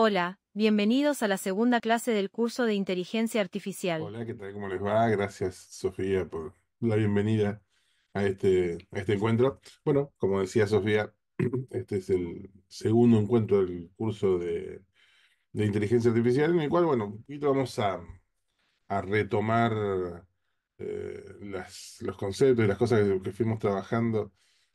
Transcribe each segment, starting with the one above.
Hola, bienvenidos a la segunda clase del curso de Inteligencia Artificial. Hola, ¿qué tal? ¿Cómo les va? Gracias, Sofía, por la bienvenida a este, este encuentro. Bueno, como decía Sofía, este es el segundo encuentro del curso de, Inteligencia Artificial, en el cual, bueno, un poquito vamos a, retomar eh, los conceptos y las cosas que, que fuimos trabajando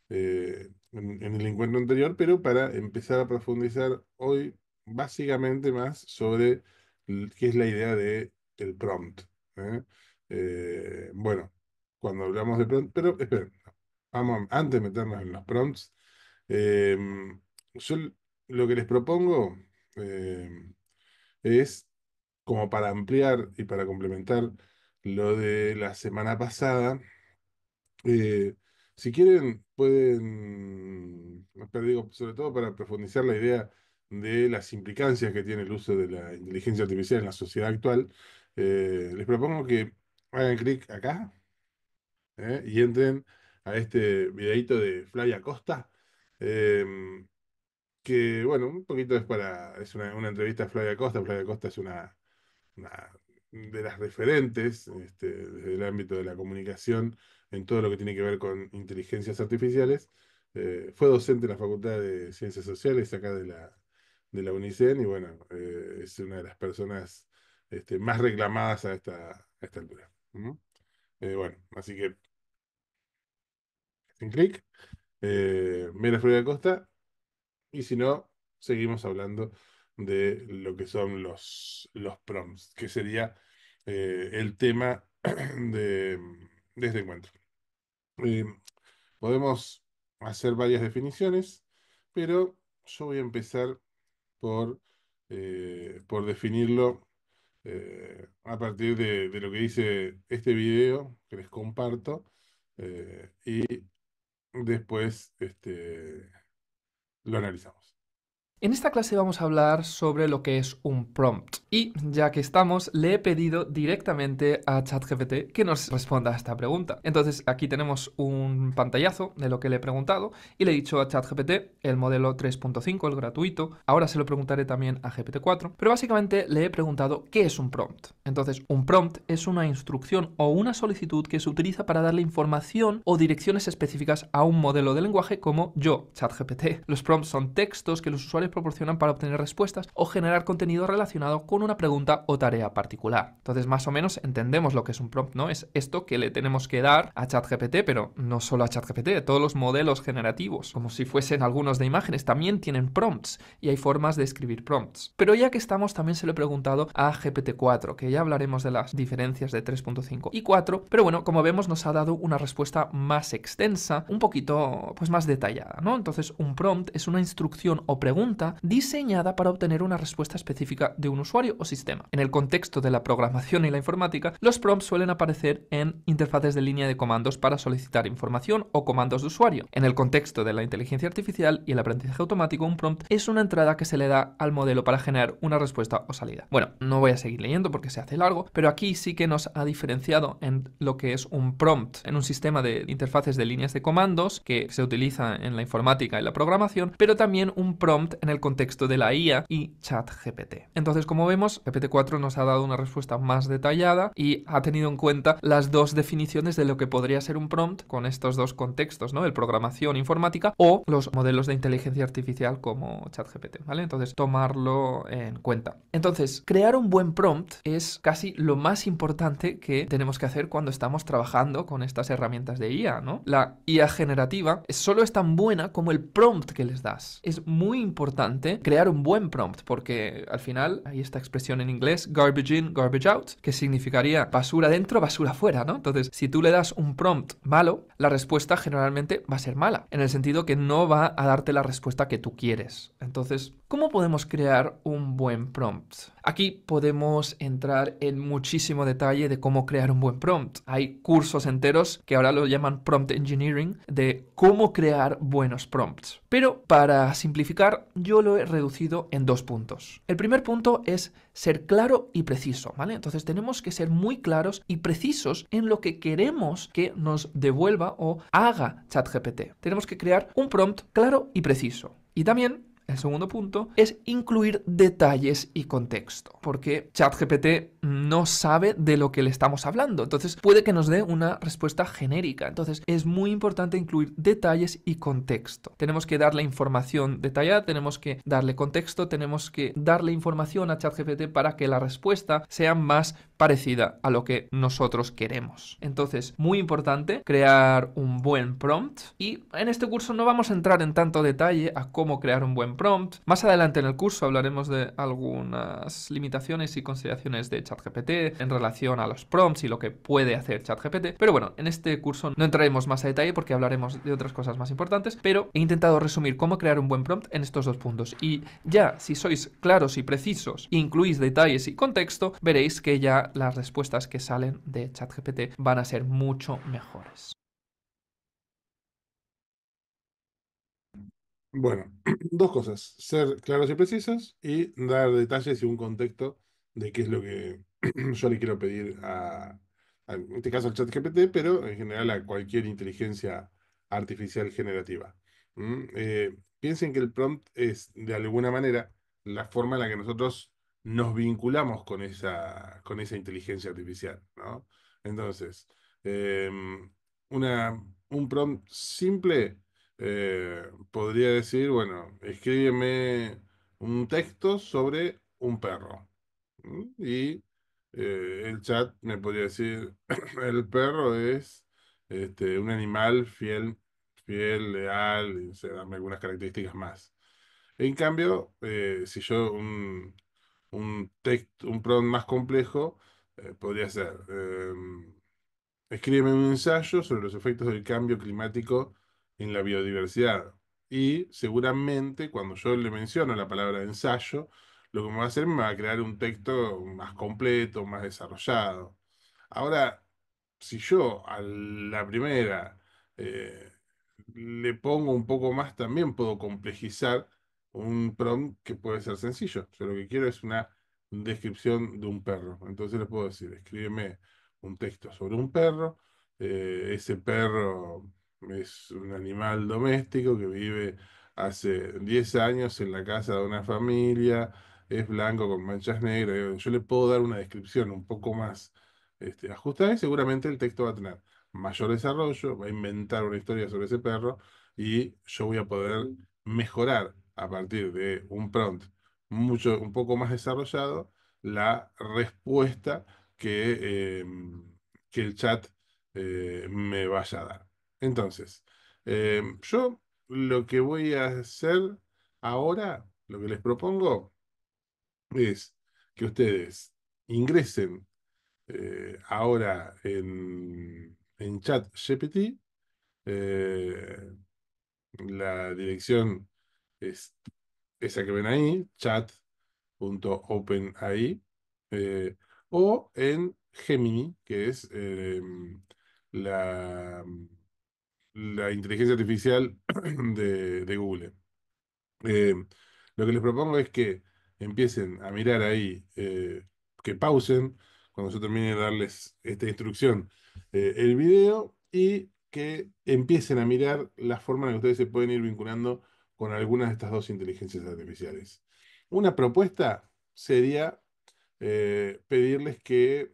eh, en, en el encuentro anterior, pero para empezar a profundizar hoy básicamente más sobre qué es la idea del prompt. ¿eh? Eh, bueno, cuando hablamos de prompt, pero esperen, vamos antes de meternos en los prompts, em, yo lo que les propongo em, es como para ampliar y para complementar lo de la semana pasada. Eh, si quieren, pueden, pero digo, sobre todo para profundizar la idea de las implicancias que tiene el uso de la inteligencia artificial en la sociedad actual, eh, les propongo que hagan clic acá eh, y entren a este videito de Flavia Costa, em, que bueno, un poquito es para, es una, una, entrevista a Flavia Costa, Flavia Costa es una, de las referentes este, desde el ámbito de la comunicación en todo lo que tiene que ver con inteligencias artificiales. Eh, fue docente en la Facultad de Ciencias Sociales acá de la de la UNICEN y bueno, eh, es una de las personas este, más reclamadas a esta, altura. Eh, bueno, así que en clic, eh, Costa y si no, seguimos hablando de lo que son los, los prompts, que sería eh, el tema de, de este encuentro. podemos hacer varias definiciones, pero yo voy a empezar eh, por, definirlo eh, a partir de, lo que dice este video que les comparto eh, y después este, lo analizamos. En esta clase vamos a hablar sobre lo que es un prompt. Y ya que estamos, le he pedido directamente a ChatGPT que nos responda a esta pregunta. Entonces aquí tenemos un pantallazo de lo que le he preguntado y le he dicho a ChatGPT el modelo 3.5, el gratuito. Ahora se lo preguntaré también a GPT-4. Pero básicamente le he preguntado qué es un prompt. Entonces un prompt es una instrucción o una solicitud que se utiliza para darle información o direcciones específicas a un modelo de lenguaje como yo, ChatGPT. Los prompts son textos que los usuarios proporcionan para obtener respuestas o generar contenido relacionado con una pregunta o tarea particular. Entonces, más o menos entendemos lo que es un prompt, ¿no? Es esto que le tenemos que dar a ChatGPT, pero no solo a ChatGPT, todos los modelos generativos, como si fuesen algunos de imágenes, también tienen prompts y hay formas de escribir prompts. Pero ya que estamos, también se lo he preguntado a GPT-4, que ya hablaremos de las diferencias de 3.5 y 4, pero bueno, como vemos nos ha dado una respuesta más extensa, un poquito pues más detallada, ¿no? Entonces, un prompt es una instrucción o pregunta diseñada para obtener una respuesta específica de un usuario o sistema. En el contexto de la programación y la informática, los prompts suelen aparecer en interfaces de línea de comandos para solicitar información o comandos de usuario. En el contexto de la inteligencia artificial y el aprendizaje automático, un prompt es una entrada que se le da al modelo para generar una respuesta o salida. Bueno, no voy a seguir leyendo porque se hace largo, pero aquí sí que nos ha diferenciado en lo que es un prompt, en un sistema de interfaces de líneas de comandos que se utiliza en la informática y la programación, pero también un prompt en el contexto de la IA y ChatGPT. Entonces, como vemos, GPT-4 nos ha dado una respuesta más detallada y ha tenido en cuenta las dos definiciones de lo que podría ser un prompt con estos dos contextos, ¿no? El programación informática o los modelos de inteligencia artificial como ChatGPT, ¿vale? Entonces, tomarlo en cuenta. Entonces, crear un buen prompt es casi lo más importante que tenemos que hacer cuando estamos trabajando con estas herramientas de IA, ¿no? La IA generativa solo es tan buena como el prompt que les das. Es muy importante crear un buen prompt, porque al final hay esta expresión en inglés, garbage in, garbage out, que significaría basura dentro, basura fuera, ¿no? Entonces, si tú le das un prompt malo, la respuesta generalmente va a ser mala, en el sentido que no va a darte la respuesta que tú quieres. Entonces, ¿Cómo podemos crear un buen prompt? Aquí podemos entrar en muchísimo detalle de cómo crear un buen prompt. Hay cursos enteros que ahora lo llaman prompt engineering de cómo crear buenos prompts. Pero para simplificar, yo lo he reducido en dos puntos. El primer punto es ser claro y preciso, ¿vale? Entonces tenemos que ser muy claros y precisos en lo que queremos que nos devuelva o haga ChatGPT. Tenemos que crear un prompt claro y preciso. Y también el segundo punto, es incluir detalles y contexto, porque ChatGPT no sabe de lo que le estamos hablando, entonces puede que nos dé una respuesta genérica, entonces es muy importante incluir detalles y contexto. Tenemos que darle información detallada, tenemos que darle contexto, tenemos que darle información a ChatGPT para que la respuesta sea más parecida a lo que nosotros queremos. Entonces, muy importante crear un buen prompt y en este curso no vamos a entrar en tanto detalle a cómo crear un buen prompt. Más adelante en el curso hablaremos de algunas limitaciones y consideraciones de ChatGPT en relación a los prompts y lo que puede hacer ChatGPT. Pero bueno, en este curso no entraremos más a detalle porque hablaremos de otras cosas más importantes, pero he intentado resumir cómo crear un buen prompt en estos dos puntos. Y ya, si sois claros y precisos, incluís detalles y contexto, veréis que ya las respuestas que salen de ChatGPT van a ser mucho mejores. Bueno, dos cosas, ser claros y precisos y dar detalles y un contexto de qué es lo que yo le quiero pedir a, en este caso al chat GPT, pero en general a cualquier inteligencia artificial generativa. Eh, piensen que el prompt es de alguna manera la forma en la que nosotros nos vinculamos con esa, con esa inteligencia artificial, ¿no? Entonces, em, una, un prompt simple eh, podría decir, bueno, escríbeme un texto sobre un perro. Y eh, el chat me podría decir, el perro es este, un animal fiel, fiel, leal, y, se algunas características más. En cambio, eh, si yo un, un texto, un prompt más complejo, podría ser, em, escríbeme un ensayo sobre los efectos del cambio climático en la biodiversidad. Y seguramente cuando yo le menciono la palabra ensayo, lo que me va a hacer me va a crear un texto más completo, más desarrollado. Ahora, si yo a la primera eh, le pongo un poco más, también puedo complejizar un prompt que puede ser sencillo. Yo lo que quiero es una descripción de un perro. Entonces le puedo decir, escríbeme un texto sobre un perro, eh, ese perro es un animal doméstico que vive hace 10 años en la casa de una familia, es blanco con manchas negras. Yo le puedo dar una descripción un poco más este, ajustada y seguramente el texto va a tener mayor desarrollo, va a inventar una historia sobre ese perro y yo voy a poder mejorar a partir de un prompt mucho, un poco más desarrollado la respuesta que, em, que el chat eh, me vaya a dar. Entonces, em, yo lo que voy a hacer ahora, lo que les propongo es que ustedes ingresen eh, ahora en, en chat GPT. Eh, la dirección es esa que ven ahí, chat.openai, eh, o en Gemini, que es em, la la inteligencia artificial de, Google. Eh, lo que les propongo es que empiecen a mirar ahí, eh, que pausen cuando yo termine de darles esta instrucción eh, el video y que empiecen a mirar la forma en que ustedes se pueden ir vinculando con alguna de estas dos inteligencias artificiales. Una propuesta sería pedirles que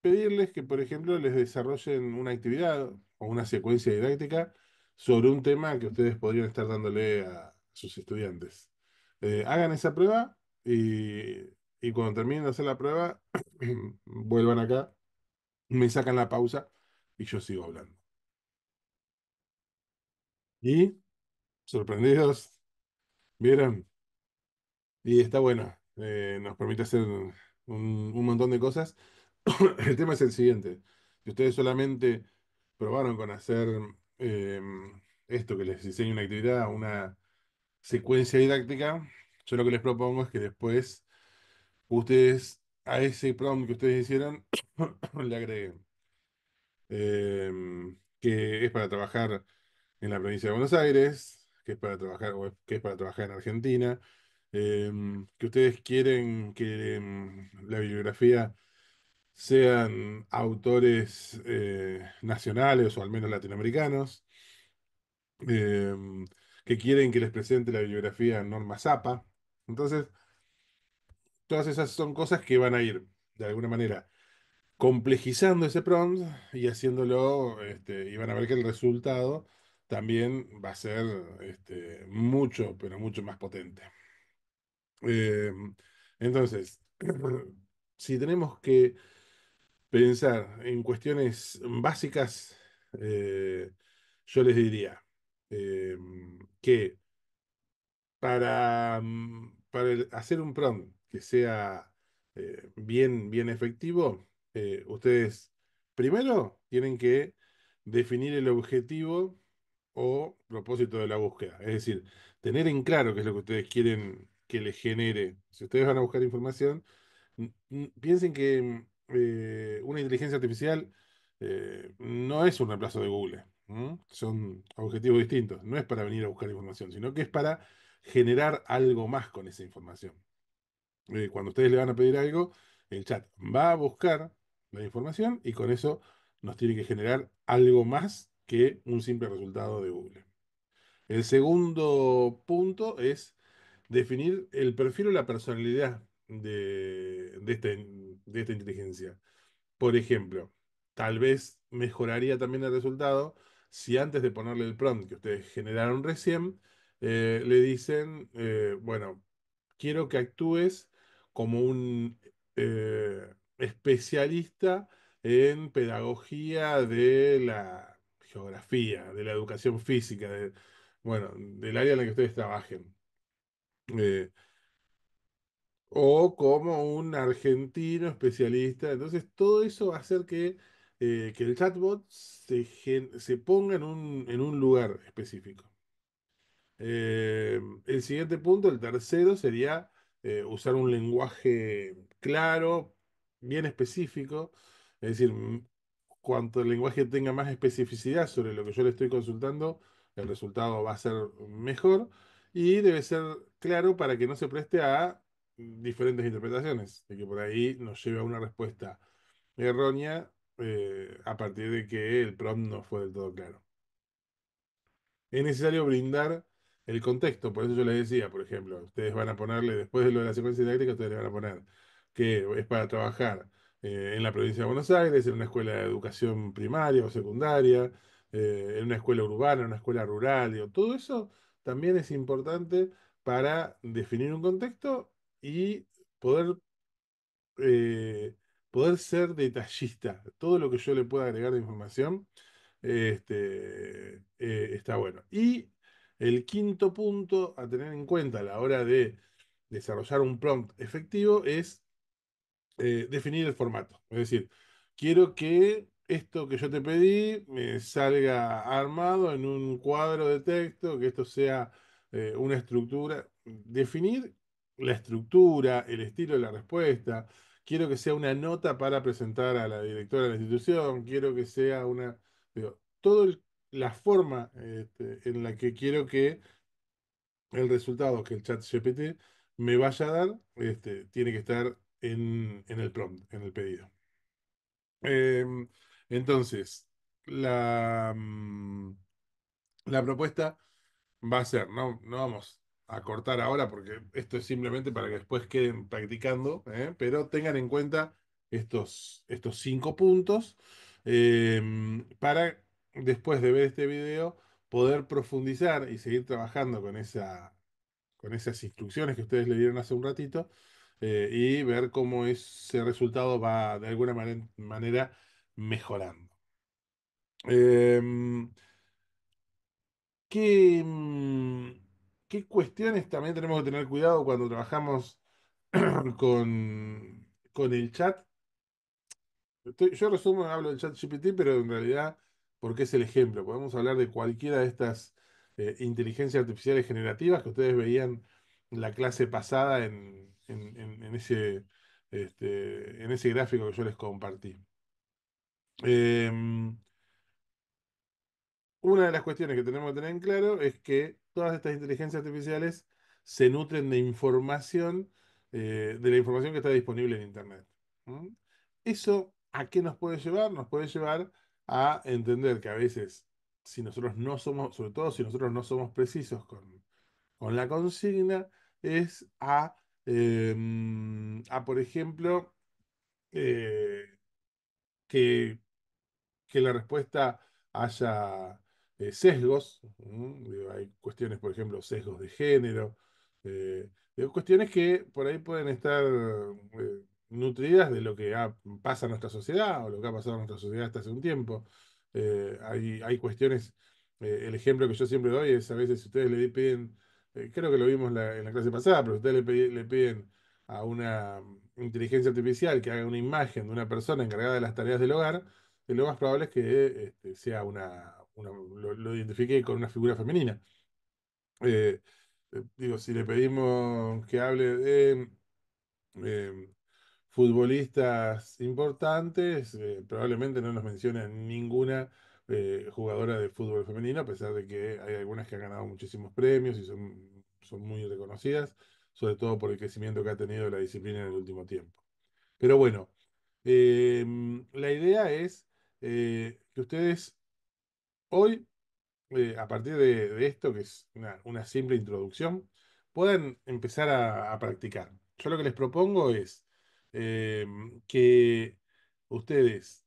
pedirles que, por ejemplo, les desarrollen una actividad o una secuencia didáctica sobre un tema que ustedes podrían estar dándole a sus estudiantes. Eh, hagan esa prueba y, cuando terminen de hacer la prueba, vuelvan acá, me sacan la pausa y yo sigo hablando. Y, sorprendidos, ¿vieron? Y está bueno, eh, nos permite hacer un, un montón de cosas. el tema es el siguiente. Si ustedes solamente probaron con hacer em, esto, que les diseñe una actividad, una secuencia didáctica, yo lo que les propongo es que después ustedes a ese prompt que ustedes hicieron le agreguen em, que es para trabajar en la provincia de Buenos Aires, que es para trabajar, que es para trabajar en Argentina, em, que ustedes quieren que la bibliografía sean autores eh, nacionales o al menos latinoamericanos, em, que quieren que les presente la bibliografía Norma Zappa Entonces, todas esas son cosas que van a ir, de alguna manera, complejizando ese prompt y haciéndolo, este, y van a ver que el resultado también va a ser este, mucho, pero mucho más potente. Em, entonces, si tenemos que pensar en cuestiones básicas, eh, yo les diría eh, que para, mm, para hacer un prompt que sea eh, bien, bien efectivo, ustedes primero tienen que definir el objetivo o propósito de la búsqueda. Es decir, tener en claro qué es lo que ustedes quieren que les genere. Si ustedes van a buscar información, piensen que mm, eh, una inteligencia artificial eh, no es un reemplazo de Google. Son objetivos distintos. No es para venir a buscar información, sino que es para generar algo más con esa información. Eh, cuando ustedes le van a pedir algo, el chat va a buscar la información y con eso nos tiene que generar algo más que un simple resultado de Google. El segundo punto es definir el perfil o la personalidad de, de, este, de esta inteligencia. Por ejemplo, tal vez mejoraría también el resultado si antes de ponerle el prompt que ustedes generaron recién, eh, le dicen, eh, bueno, quiero que actúes como un eh, especialista en pedagogía de la geografía, de la educación física, bueno, del área en la que ustedes trabajen o como un argentino especialista. Entonces, todo eso va a hacer que, eh, el chatbot se, se ponga en un, lugar específico. Eh, el siguiente punto, el tercero, sería eh, usar un lenguaje claro, bien específico. Es decir, cuanto el lenguaje tenga más especificidad sobre lo que yo le estoy consultando, el resultado va a ser mejor. Y debe ser claro para que no se preste a diferentes interpretaciones, de que por ahí nos lleve a una respuesta errónea eh, a partir de que el prom no fue del todo claro. Es necesario brindar el contexto, por eso yo les decía, por ejemplo, ustedes van a ponerle, después de lo de la secuencia didáctica, ustedes van a poner que es para trabajar eh, en la provincia de Buenos Aires, en una escuela de educación primaria o secundaria, eh, en una escuela urbana, en una escuela rural, todo eso también es importante para definir un contexto y poder, eh, poder ser detallista. Todo lo que yo le pueda agregar de información este, eh, está bueno. Y el quinto punto a tener en cuenta a la hora de desarrollar un prompt efectivo es eh, definir el formato. Es decir, quiero que esto que yo te pedí me salga armado en un cuadro de texto, que esto sea una estructura. Definir la estructura, el estilo de la respuesta, quiero que sea una nota para presentar a la directora de la institución, quiero que sea una... Digo, toda la forma este, en la que quiero que el resultado que el chat GPT me vaya a dar, este, tiene que estar en, el prompt, en el pedido. Em, entonces, la, mm, la propuesta va a ser, no, no vamos a cortar ahora porque esto es simplemente para que después queden practicando, ¿eh? pero tengan en cuenta estos, estos cinco puntos em, para después de ver este video poder profundizar y seguir trabajando con, esa, con esas instrucciones que ustedes le dieron hace un ratito eh, y ver cómo ese resultado va de alguna manera mejorando. Em, ¿Qué mm? qué cuestiones también tenemos que tener cuidado cuando trabajamos con, el chat. yo resumo, hablo del chat GPT, pero en realidad, porque es el ejemplo, podemos hablar de cualquiera de estas eh, inteligencias artificiales generativas que ustedes veían la clase pasada en, ese, este, en ese gráfico que yo les compartí. Em, una de las cuestiones que tenemos que tener en claro es que todas estas inteligencias artificiales se nutren de información, eh, de la información que está disponible en Internet. ¿Eso a qué nos puede llevar? Nos puede llevar a entender que a veces, si nosotros no somos, sobre todo si nosotros no somos precisos con, la consigna, es a, em, a por ejemplo, eh, que, que la respuesta haya eh, sesgos, hay cuestiones, por ejemplo, sesgos de género, eh, cuestiones que por ahí pueden estar eh, nutridas de lo que pasa en nuestra sociedad o lo que ha pasado en nuestra sociedad hasta hace un tiempo. hay, hay cuestiones, el ejemplo que yo siempre doy es a veces si ustedes le piden, creo que lo vimos en la clase pasada, pero ustedes le, piden a una mm, inteligencia artificial que haga una imagen de una persona encargada de las tareas del hogar, lo más probable es que este, sea una, lo, identifique con una figura femenina. Eh, eh, digo, si le pedimos que hable de em, futbolistas importantes, eh, probablemente no nos mencione ninguna jugadora de fútbol femenino, a pesar de que hay algunas que han ganado muchísimos premios y son, son muy reconocidas, sobre todo por el crecimiento que ha tenido la disciplina en el último tiempo. Pero bueno, em, la idea es que ustedes hoy, eh, a partir de, esto, que es una, simple introducción, puedan empezar a, practicar. Yo lo que les propongo es eh, que ustedes,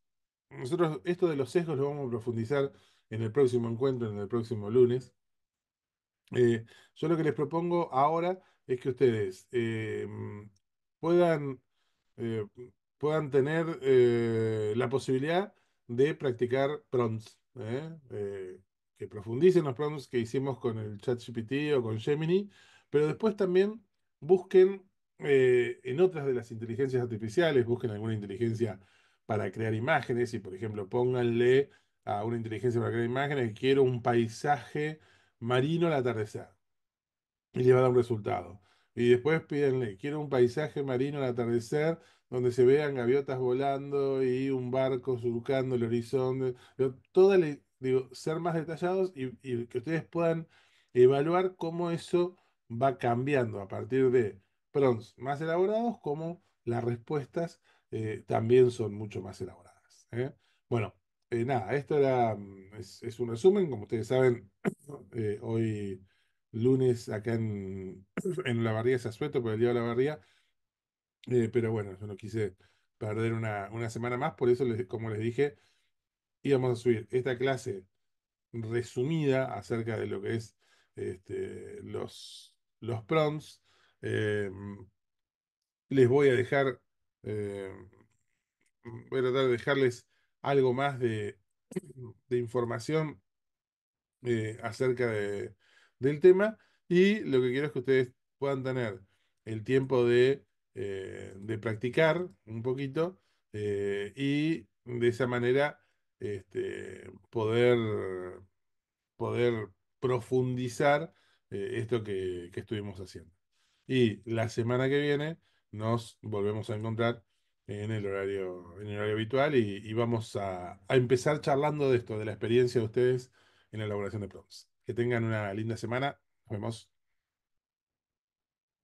nosotros esto de los sesgos lo vamos a profundizar en el próximo encuentro, en el próximo lunes. Eh, yo lo que les propongo ahora es que ustedes puedan, puedan tener la posibilidad de practicar prompts. ¿eh? Eh, que profundicen los prompts que hicimos con el ChatGPT o con Gemini, pero después también busquen eh, en otras de las inteligencias artificiales, busquen alguna inteligencia para crear imágenes y, por ejemplo, pónganle a una inteligencia para crear imágenes quiero un paisaje marino al atardecer y le va a dar un resultado. Y después pídenle, quiero un paisaje marino al atardecer donde se vean gaviotas volando y un barco surcando el horizonte. todo digo, ser más detallados y, que ustedes puedan evaluar cómo eso va cambiando a partir de prompts más elaborados, como las respuestas eh, también son mucho más elaboradas. ¿eh? Bueno, eh, nada, esto era, mm, es, un resumen, como ustedes saben, hoy lunes acá en, en la barría se asueto por el día de la barría eh, pero bueno, yo no quise perder una, semana más, por eso, como les dije, íbamos a subir esta clase resumida acerca de lo que es este, los, los prompts. Eh, les voy a dejar, eh, voy a tratar de dejarles algo más de, información acerca de, del tema y lo que quiero es que ustedes puedan tener el tiempo de eh, de practicar un poquito eh, y de esa manera este, poder, poder profundizar eh, esto que, estuvimos haciendo. Y la semana que viene nos volvemos a encontrar en el horario, en el habitual y, vamos a, a, empezar charlando de esto, de la experiencia de ustedes en la elaboración de prompts. Que tengan una linda semana. Nos vemos.